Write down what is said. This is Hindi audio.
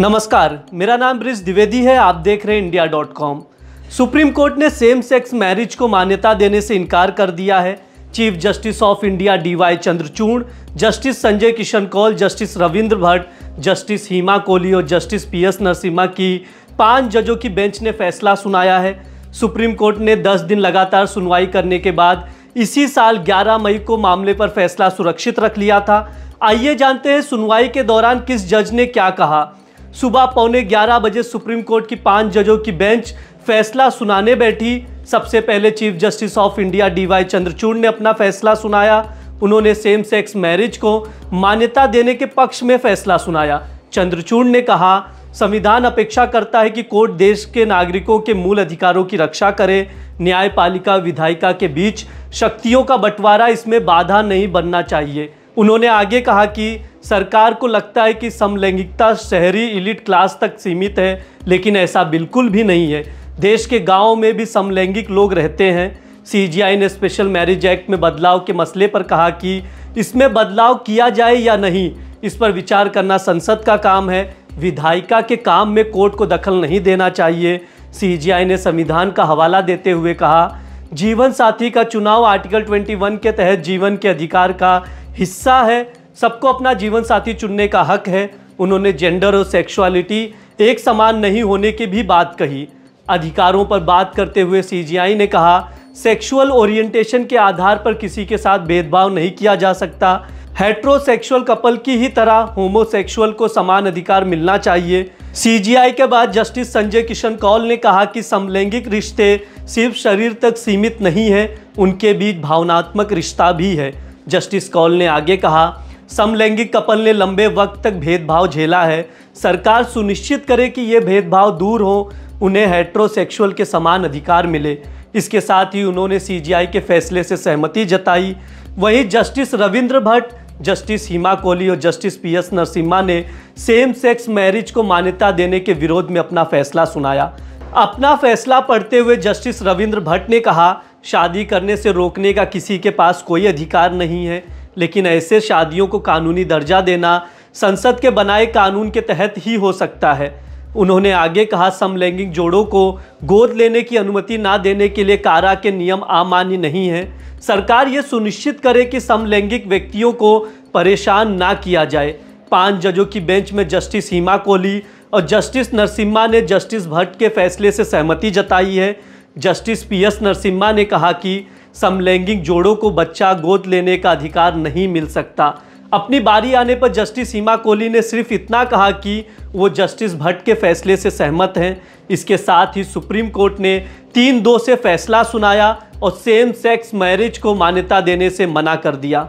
नमस्कार मेरा नाम ब्रिज द्विवेदी है आप देख रहे हैं India dot com Supreme Court ने सेम सेक्स मैरिज को मान्यता देने से इनकार कर दिया है chief justice of India D Y Chandrachud justice Sanjay Kishan Kaul justice Ravindra Bhat justice Hima Kohli और जस्टिस पी एस नरसिम्हा की पांच जजों की बेंच ने फैसला सुनाया है सुप्रीम कोर्ट ने 10 दिन लगातार सुनवाई करने के बाद इसी साल 11 मई को मामले पर फैसला सुरक्षित रख लिया था आइए जानते हैं सुनवाई के दौरान किस जज ने क्या कहा सुबह पौने 11 बजे सुप्रीम कोर्ट की पांच जजों की बेंच फैसला सुनाने बैठी सबसे पहले chief justice of India D Y Chandrachud ने अपना फैसला सुनाया उन्होंने सेम सेक्स मैरिज को मान्यता देने के पक्ष में फैसला सुनाया चंद्रचूड़ ने कहा संविधान अपेक्षा करता है कि कोर्ट देश के नागरिकों के मूल अधिकारों की रक्षा करे न्यायपालिका विधायिका के बीच शक्तियों का बंटवारा इसमें बाधा नहीं बनना चाहिए उन्होंने आगे कहा कि सरकार को लगता है कि समलैंगिकता शहरी इलिट क्लास तक सीमित है लेकिन ऐसा बिल्कुल भी नहीं है देश के गाँव में भी समलैंगिक लोग रहते हैं सी ने स्पेशल मैरिज एक्ट में बदलाव के मसले पर कहा कि इसमें बदलाव किया जाए या नहीं इस पर विचार करना संसद का काम है विधायिका के काम में कोर्ट को दखल नहीं देना चाहिए सीजीआई ने संविधान का हवाला देते हुए कहा जीवन साथी का चुनाव आर्टिकल 21 के तहत जीवन के अधिकार का हिस्सा है सबको अपना जीवन साथी चुनने का हक है उन्होंने जेंडर और सेक्सुअलिटी एक समान नहीं होने की भी बात कही अधिकारों पर बात करते हुए सीजीआई ने कहा सेक्सुअल ओरिएंटेशन के आधार पर किसी के साथ भेदभाव नहीं किया जा सकता हेट्रोसेक्सुअल कपल की ही तरह होमोसेक्सुअल को समान अधिकार मिलना चाहिए सीजीआई के बाद जस्टिस संजय किशन कौल ने कहा कि समलैंगिक रिश्ते सिर्फ शरीर तक सीमित नहीं है उनके बीच भावनात्मक रिश्ता भी है जस्टिस कौल ने आगे कहा समलैंगिक कपल ने लंबे वक्त तक भेदभाव झेला है सरकार सुनिश्चित करे कि ये भेदभाव दूर हो उन्हें हेट्रोसेक्सुअल के समान अधिकार मिले इसके साथ ही उन्होंने सीजीआई के फैसले से सहमति जताई वहीं जस्टिस रविंद्र भट्ट जस्टिस हिमा कोहली और जस्टिस पी एस नरसिम्हा ने सेम सेक्स मैरिज को मान्यता देने के विरोध में अपना फैसला सुनाया अपना फैसला पढ़ते हुए जस्टिस रविंद्र भट्ट ने कहा शादी करने से रोकने का किसी के पास कोई अधिकार नहीं है लेकिन ऐसे शादियों को कानूनी दर्जा देना संसद के बनाए कानून के तहत ही हो सकता है उन्होंने आगे कहा समलैंगिक जोड़ों को गोद लेने की अनुमति ना देने के लिए कारा के नियम अमान्य नहीं है सरकार ये सुनिश्चित करे कि समलैंगिक व्यक्तियों को परेशान ना किया जाए पांच जजों की बेंच में जस्टिस हीमा कोहली और जस्टिस नरसिम्हा ने जस्टिस भट्ट के फैसले से सहमति जताई है जस्टिस पी एस नरसिम्हा ने कहा कि समलैंगिक जोड़ों को बच्चा गोद लेने का अधिकार नहीं मिल सकता अपनी बारी आने पर जस्टिस हिमा कोहली ने सिर्फ इतना कहा कि वो जस्टिस भट्ट के फैसले से सहमत हैं इसके साथ ही सुप्रीम कोर्ट ने तीन दो से फैसला सुनाया और सेम सेक्स मैरिज को मान्यता देने से मना कर दिया